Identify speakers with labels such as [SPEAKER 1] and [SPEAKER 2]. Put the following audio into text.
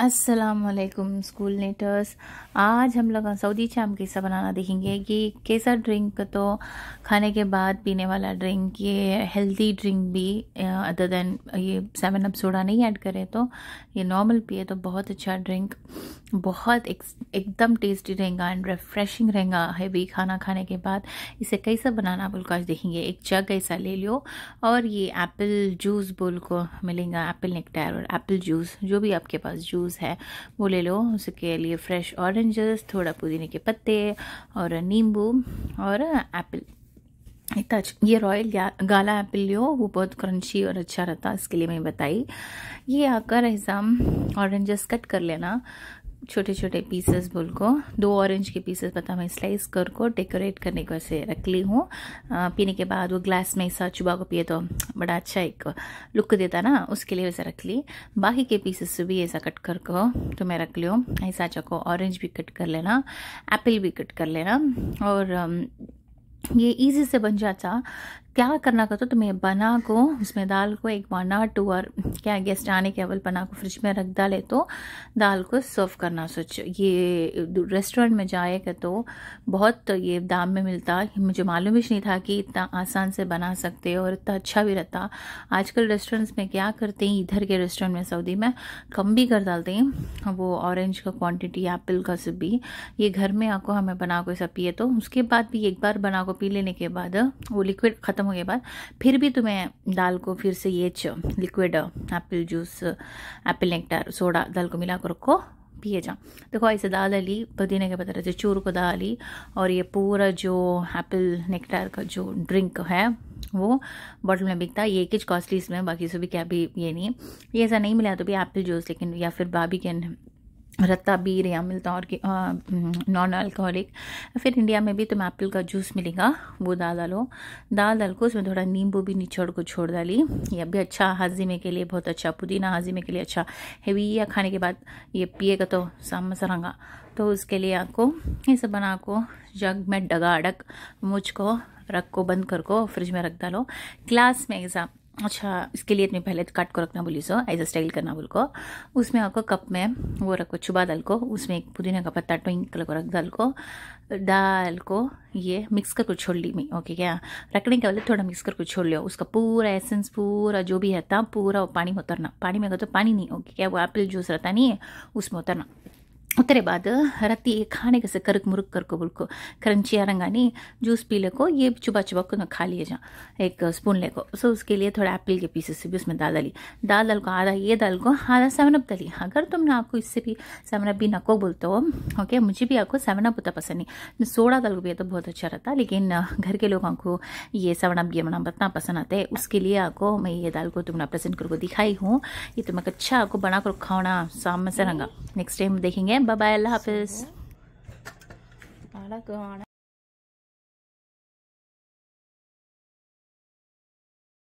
[SPEAKER 1] असलकुम school Netter's आज हम लोग सऊदी चाम कैसा बनाना देखेंगे कि कैसा ड्रिंक तो खाने के बाद पीने वाला ड्रिंक ये हेल्दी ड्रिंक भी अदर देन ये सेवन अप सोडा नहीं ऐड करें तो ये नॉर्मल पिए तो बहुत अच्छा ड्रिंक बहुत एक, एकदम टेस्टी रहेगा एंड रिफ्रेशिंग रहेगा हैवी खाना खाने के बाद इसे कैसा बनाना बोल आज देखेंगे एक जग ऐसा ले लो और ये एप्पल जूस बोल को मिलेंगे एप्पल नेक्टायर और एप्पल जूस जो भी आपके पास जूस जूस है वो ले लो उसके लिए फ्रेश ऑरेंजेस थोड़ा पुदीने के पत्ते और नींबू और एप्पल इतना अच्छा, ये रॉयल गाला एप्पल लियो वो बहुत क्रंची और अच्छा रहता इसके लिए मैं बताई ये आकर एग्जाम ऑरेंजेस कट कर लेना छोटे छोटे पीसेस बोल को दो ऑरेंज के पीसेस बता मैं स्लाइस कर को डेकोरेट करने को ऐसे रख ली हूँ पीने के बाद वो ग्लास में ऐसा चुबा को पिए तो बड़ा अच्छा एक लुक देता ना उसके लिए वैसे रख ली बाकी के पीसेस भी ऐसा कट कर को तो मैं रख लियो ऐसा चको अच्छा ऑरेंज भी कट कर लेना एप्पल भी कट कर लेना और ये इजी से बन जाता क्या करना करते तुम्हें तो मैं बना को उसमें दाल को एक बार ना टू और क्या गेस्ट आने के अवल बना को फ्रिज में रख डाले तो दाल को सर्व करना सोच ये रेस्टोरेंट में जाएगा तो बहुत ये दाम में मिलता मुझे मालूम ही नहीं था कि इतना आसान से बना सकते और इतना अच्छा भी रहता आजकल रेस्टोरेंट्स में क्या करते हैं इधर के रेस्टोरेंट में सऊदी में कम भी कर डालते हैं वो ऑरेंज का क्वान्टिटी एप्पल का सब भी ये घर में आको हमें बना को सब पिए तो उसके बाद भी एक बार बना को पी लेने के बाद वो लिक्विड ख़त्म ख़त्म हो गया बाद फिर भी तुम्हें दाल को फिर से ये liquid apple juice apple nectar soda दाल को मिला कर रखो पिए जाओ देखो ऐसे दाल अली पुदीने के बता रहे चूर को दाल डाली और ये पूरा जो एप्पल नेक्टर का जो ड्रिंक है वो बॉटल में बिकता है ये किच कॉस्टली इसमें बाकी सभी क्या भी ये नहीं ये ऐसा नहीं मिला तो भी एप्पल जूस लेकिन या फिर बाबी कैन रत्ता बीर या मिलता और नॉन अल्कोहलिक फिर इंडिया में भी तुम एप्पल का जूस मिलेगा वो दाल डालो दाल डाल को उसमें थोड़ा नींबू भी निचोड़ को छोड़ डाली यह भी अच्छा हाजिमे के लिए बहुत अच्छा पुदीना हाजिमे के लिए अच्छा हैवी या खाने के बाद ये पिएगा तो साम सरंगा तो उसके लिए आपको ये सब बना को जग में डगा अडक मुझको रख को बंद कर को फ्रिज में रख डालो ग्लास में एग्जाम अच्छा इसके लिए तुम्हें पहले काट को रखना बोली सो एज अ स्टाइल करना बोल को उसमें आपको कप में वो रखो चुबा डाल को उसमें एक पुदीना का पत्ता टोइंग कलर को रख डाल को दाल को ये मिक्स करके छोड़ ली मैं ओके क्या रखने के बाद थोड़ा मिक्स करके छोड़ लियो उसका पूरा एसेंस पूरा जो भी रहता पूरा पानी में उतरना पानी में अगर तो पानी नहीं ओके क्या वो एप्पल जूस रहता नहीं है उसमें उतरना उतरे ఉత్తరే బాద్ రతి ఖానే కస కరుకు कर को बुलको क्रंची आ नहीं जूस पी लेको ये चुबा चुबा को खा लिए जा एक स्पून लेको सो उसके लिए थोड़ा एप्पल के पीसेस भी उसमें डाल डाली दाल डाल को आधा ये दाल को आधा सेवन अप डाली अगर तुम ना आपको इससे भी सेवन अप भी नको बोलते हो ओके मुझे भी आपको सेवन अप होता पसंद नहीं सोडा दाल भी तो बहुत अच्छा रहता लेकिन घर के लोगों को ये सेवन अप ये बना बतना पसंद आता है उसके लिए आपको मैं ये दाल को तुमने प्रेजेंट करके दिखाई हूँ ये तुम्हें अच्छा आपको बना कर खाना सामने से रंगा नेक्स्ट टाइम देखेंगे एंड बाय अल्लाह हाफिज़